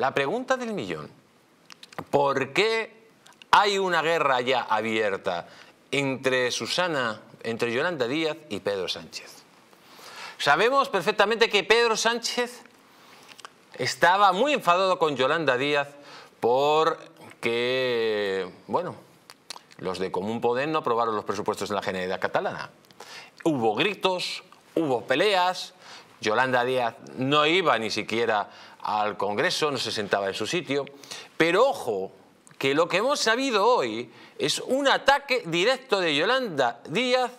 La pregunta del millón. ¿Por qué hay una guerra ya abierta entre Susana, entre Yolanda Díaz y Pedro Sánchez? Sabemos perfectamente que Pedro Sánchez estaba muy enfadado con Yolanda Díaz porque, bueno, los de Común Poder no aprobaron los presupuestos en la Generalidad Catalana. Hubo gritos, hubo peleas, Yolanda Díaz no iba ni siquiera al Congreso, no se sentaba en su sitio. Pero ojo, que lo que hemos sabido hoy es un ataque directo de Yolanda Díaz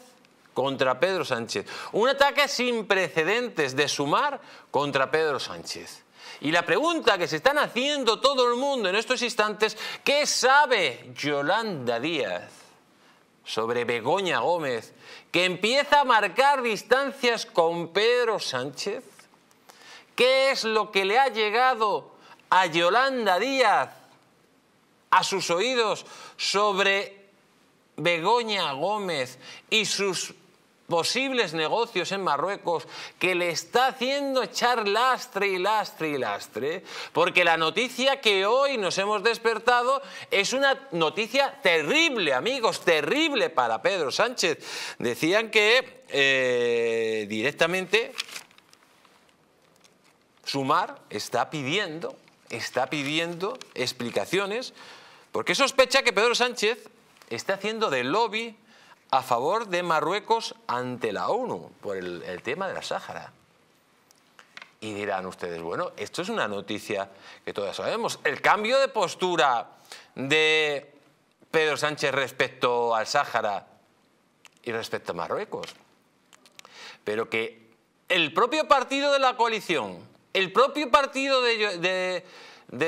contra Pedro Sánchez. Un ataque sin precedentes de sumar contra Pedro Sánchez. Y la pregunta que se están haciendo todo el mundo en estos instantes, ¿qué sabe Yolanda Díaz sobre Begoña Gómez, que empieza a marcar distancias con Pedro Sánchez? ¿Qué es lo que le ha llegado a Yolanda Díaz a sus oídos sobre Begoña Gómez y sus posibles negocios en Marruecos que le está haciendo echar lastre y lastre y lastre, porque la noticia que hoy nos hemos despertado es una noticia terrible, amigos, terrible para Pedro Sánchez. Decían que eh, directamente Sumar está pidiendo, está pidiendo explicaciones porque sospecha que Pedro Sánchez está haciendo de lobby a favor de Marruecos ante la ONU por el, tema de la Sáhara. Y dirán ustedes, bueno, esto es una noticia que todas sabemos. El cambio de postura de Pedro Sánchez respecto al Sáhara y respecto a Marruecos. Pero que el propio partido de la coalición el propio partido de,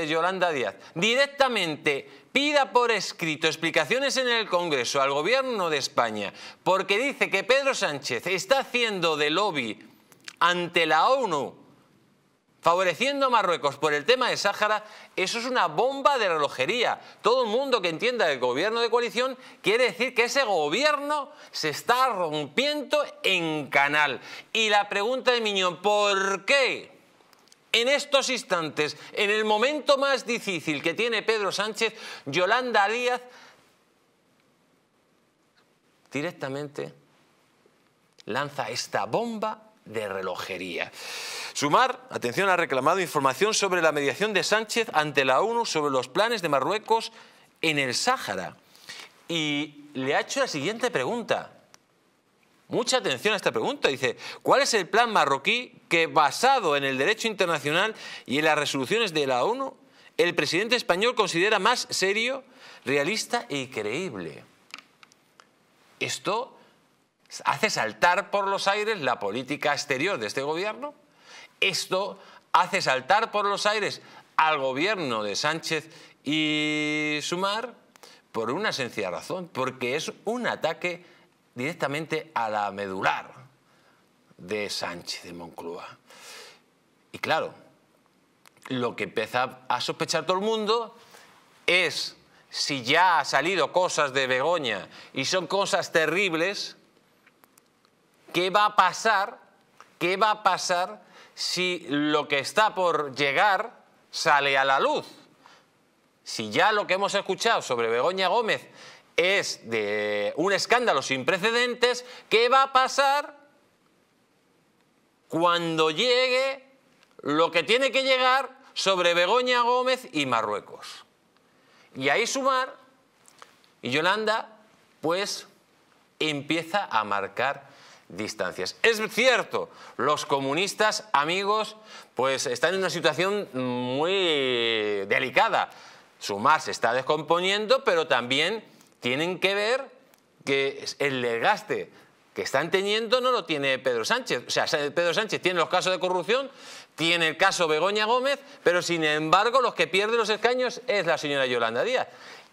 Yolanda Díaz, directamente pida por escrito explicaciones en el Congreso al Gobierno de España, porque dice que Pedro Sánchez está haciendo de lobby ante la ONU favoreciendo a Marruecos por el tema de Sáhara, eso es una bomba de relojería. Todo el mundo que entienda el gobierno de coalición quiere decir que ese gobierno se está rompiendo en canal. Y la pregunta de Miñón, ¿por qué? En estos instantes, en el momento más difícil que tiene Pedro Sánchez, Yolanda Díaz directamente lanza esta bomba de relojería. Sumar, atención, ha reclamado información sobre la mediación de Sánchez ante la ONU sobre los planes de Marruecos en el Sáhara. Y le ha hecho la siguiente pregunta. Mucha atención a esta pregunta. Dice, ¿cuál es el plan marroquí que basado en el derecho internacional y en las resoluciones de la ONU, el presidente español considera más serio, realista y creíble? Esto hace saltar por los aires la política exterior de este gobierno. Esto hace saltar por los aires al gobierno de Sánchez y Sumar por una sencilla razón, porque es un ataque directamente a la medular de Sánchez de Moncloa. Y claro, lo que empieza a sospechar todo el mundo es si ya ha salido cosas de Begoña y son cosas terribles, ¿qué va a pasar? ¿Qué va a pasar si lo que está por llegar sale a la luz? Si ya lo que hemos escuchado sobre Begoña Gómez es de un escándalo sin precedentes que va a pasar cuando llegue lo que tiene que llegar sobre Begoña Gómez y Marruecos. Y ahí Sumar y Yolanda, pues empieza a marcar distancias. Es cierto, los comunistas, amigos, pues están en una situación muy delicada. Sumar se está descomponiendo, pero también tienen que ver que el desgaste que están teniendo no lo tiene Pedro Sánchez. O sea, Pedro Sánchez tiene los casos de corrupción, tiene el caso Begoña Gómez, pero sin embargo los que pierden los escaños es la señora Yolanda Díaz.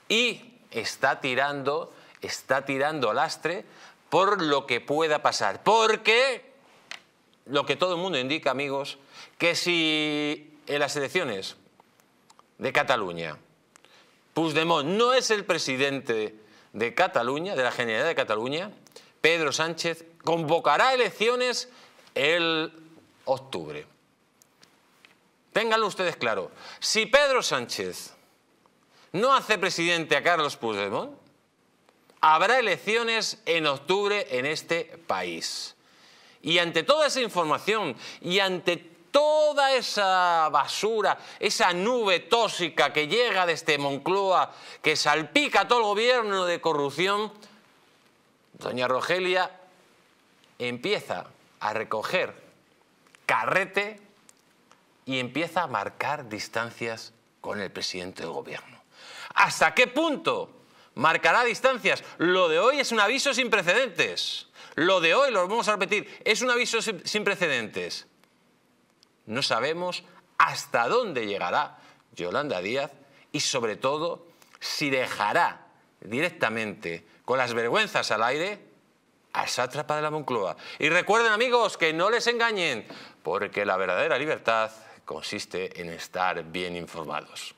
Y está tirando, está tirando lastre por lo que pueda pasar. Porque lo que todo el mundo indica, amigos, que si en las elecciones de Cataluña Puigdemont no es el presidente de Cataluña, de la Generalidad de Cataluña, Pedro Sánchez convocará elecciones el octubre. Ténganlo ustedes claro. Si Pedro Sánchez no hace presidente a Carlos Puigdemont, habrá elecciones en octubre en este país. Y ante toda esa información y ante toda esa basura, esa nube tóxica que llega desde Moncloa, que salpica todo el gobierno de corrupción, doña Rogelia empieza a recoger carrete y empieza a marcar distancias con el presidente del gobierno. ¿Hasta qué punto marcará distancias? Lo de hoy es un aviso sin precedentes. Lo de hoy, lo vamos a repetir, es un aviso sin precedentes. No sabemos hasta dónde llegará Yolanda Díaz y sobre todo si dejará directamente con las vergüenzas al aire a sátrapa de la Moncloa. Y recuerden amigos que no les engañen porque la verdadera libertad consiste en estar bien informados.